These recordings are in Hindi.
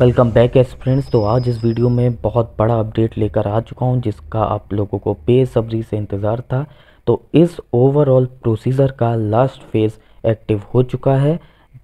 वेलकम बैक एस फ्रेंड्स तो आज इस वीडियो में बहुत बड़ा अपडेट लेकर आ चुका हूं जिसका आप लोगों को बेसब्री से इंतज़ार था तो इस ओवरऑल प्रोसीजर का लास्ट फेज़ एक्टिव हो चुका है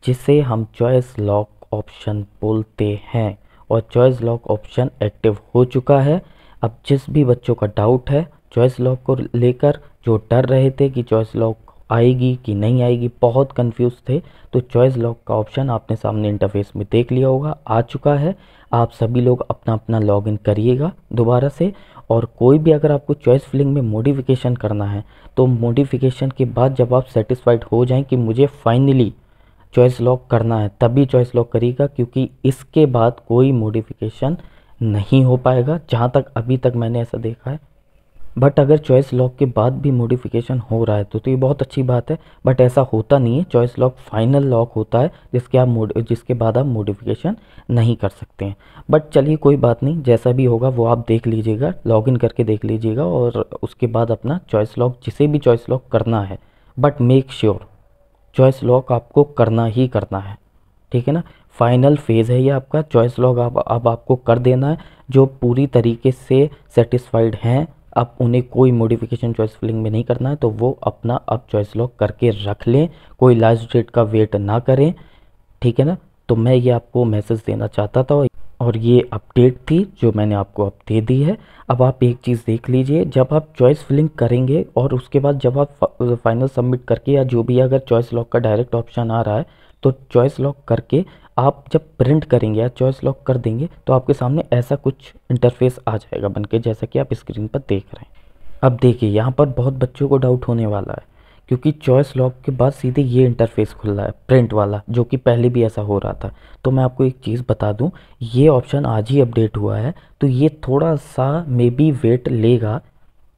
जिसे हम चॉइस लॉक ऑप्शन बोलते हैं और चॉइस लॉक ऑप्शन एक्टिव हो चुका है अब जिस भी बच्चों का डाउट है चॉइस लॉक को लेकर जो डर रहे थे कि चॉइस लॉक आएगी कि नहीं आएगी बहुत कंफ्यूज थे तो चॉइस लॉक का ऑप्शन आपने सामने इंटरफेस में देख लिया होगा आ चुका है आप सभी लोग अपना अपना लॉगिन करिएगा दोबारा से और कोई भी अगर आपको चॉइस फिलिंग में मोडिफिकेशन करना है तो मोडिफिकेशन के बाद जब आप सेटिस्फाइड हो जाएं कि मुझे फाइनली चॉइस लॉक करना है तभी चॉइस लॉक करिएगा क्योंकि इसके बाद कोई मोडिफिकेशन नहीं हो पाएगा जहाँ तक अभी तक मैंने ऐसा देखा है बट अगर चॉइस लॉक के बाद भी मॉडिफिकेशन हो रहा है तो तो ये बहुत अच्छी बात है बट ऐसा होता नहीं है चॉइस लॉक फाइनल लॉक होता है जिसके आप मोड जिसके बाद आप मॉडिफिकेशन नहीं कर सकते हैं बट चलिए कोई बात नहीं जैसा भी होगा वो आप देख लीजिएगा लॉगिन करके देख लीजिएगा और उसके बाद अपना चॉइस लॉक जिसे भी चॉइस लॉक करना है but make sure choice lock आपको करना ही करना है ठीक है ना फाइनल फेज़ है ये आपका चॉइस लॉक आप अब आप आपको कर देना है जो पूरी तरीके से सेटिस्फाइड हैं अब उन्हें कोई मॉडिफिकेशन चॉइस फिलिंग में नहीं करना है तो वो अपना अब चॉइस लॉक करके रख लें कोई लास्ट डेट का वेट ना करें ठीक है ना तो मैं ये आपको मैसेज देना चाहता था और ये अपडेट थी जो मैंने आपको अब दे दी है अब आप एक चीज़ देख लीजिए जब आप चॉइस फिलिंग करेंगे और उसके बाद जब आप फाइनल सबमिट करके या जो भी अगर चॉइस लॉक का डायरेक्ट ऑप्शन आ रहा है तो चॉइस लॉक करके आप जब प्रिंट करेंगे या चॉइस लॉक कर देंगे तो आपके सामने ऐसा कुछ इंटरफेस आ जाएगा बन के जैसा कि आप स्क्रीन पर देख रहे हैं अब देखिए यहाँ पर बहुत बच्चों को डाउट होने वाला है क्योंकि चॉइस लॉक के बाद सीधे ये इंटरफेस खुल रहा है प्रिंट वाला जो कि पहले भी ऐसा हो रहा था तो मैं आपको एक चीज़ बता दूँ ये ऑप्शन आज ही अपडेट हुआ है तो ये थोड़ा सा मे बी वेट लेगा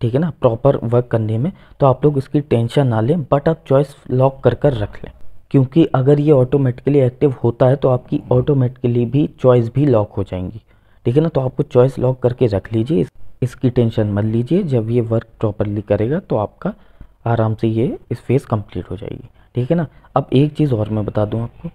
ठीक है ना प्रॉपर वर्क करने में तो आप लोग इसकी टेंशन ना लें बट आप चॉइस लॉक कर कर रख लें क्योंकि अगर ये ऑटोमेटिकली एक्टिव होता है तो आपकी ऑटोमेटिकली भी चॉइस भी लॉक हो जाएंगी ठीक है ना तो आपको चॉइस लॉक करके रख लीजिए इस, इसकी टेंशन मत लीजिए जब ये वर्क प्रॉपरली करेगा तो आपका आराम से ये इस फेज़ कंप्लीट हो जाएगी ठीक है ना अब एक चीज़ और मैं बता दूँ आपको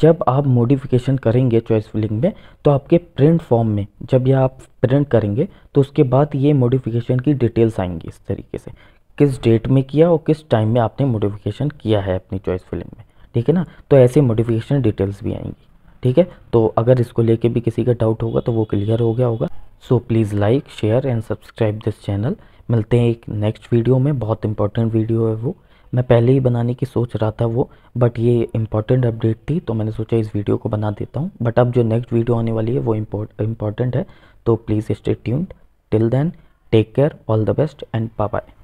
जब आप मोडिफ़िकेशन करेंगे चॉइस फिलिंग में तो आपके प्रिंट फॉर्म में जब यह आप प्रिंट करेंगे तो उसके बाद ये मोडिफिकेशन की डिटेल्स आएंगी इस तरीके से किस डेट में किया और किस टाइम में आपने मोडिफ़िकेशन किया है अपनी चॉइस फिलिंग में ठीक है ना तो ऐसे मोटिवेशनल डिटेल्स भी आएंगी ठीक है तो अगर इसको लेके भी किसी का डाउट होगा तो वो क्लियर हो गया होगा so please like share and subscribe this channel मिलते हैं एक नेक्स्ट वीडियो में बहुत इंपॉर्टेंट वीडियो है वो मैं पहले ही बनाने की सोच रहा था वो बट ये इंपॉर्टेंट अपडेट थी तो मैंने सोचा इस वीडियो को बना देता हूँ बट अब जो नेक्स्ट वीडियो आने वाली है वो इंपॉर्टेंट है तो please stay tuned till then take care all the best and bye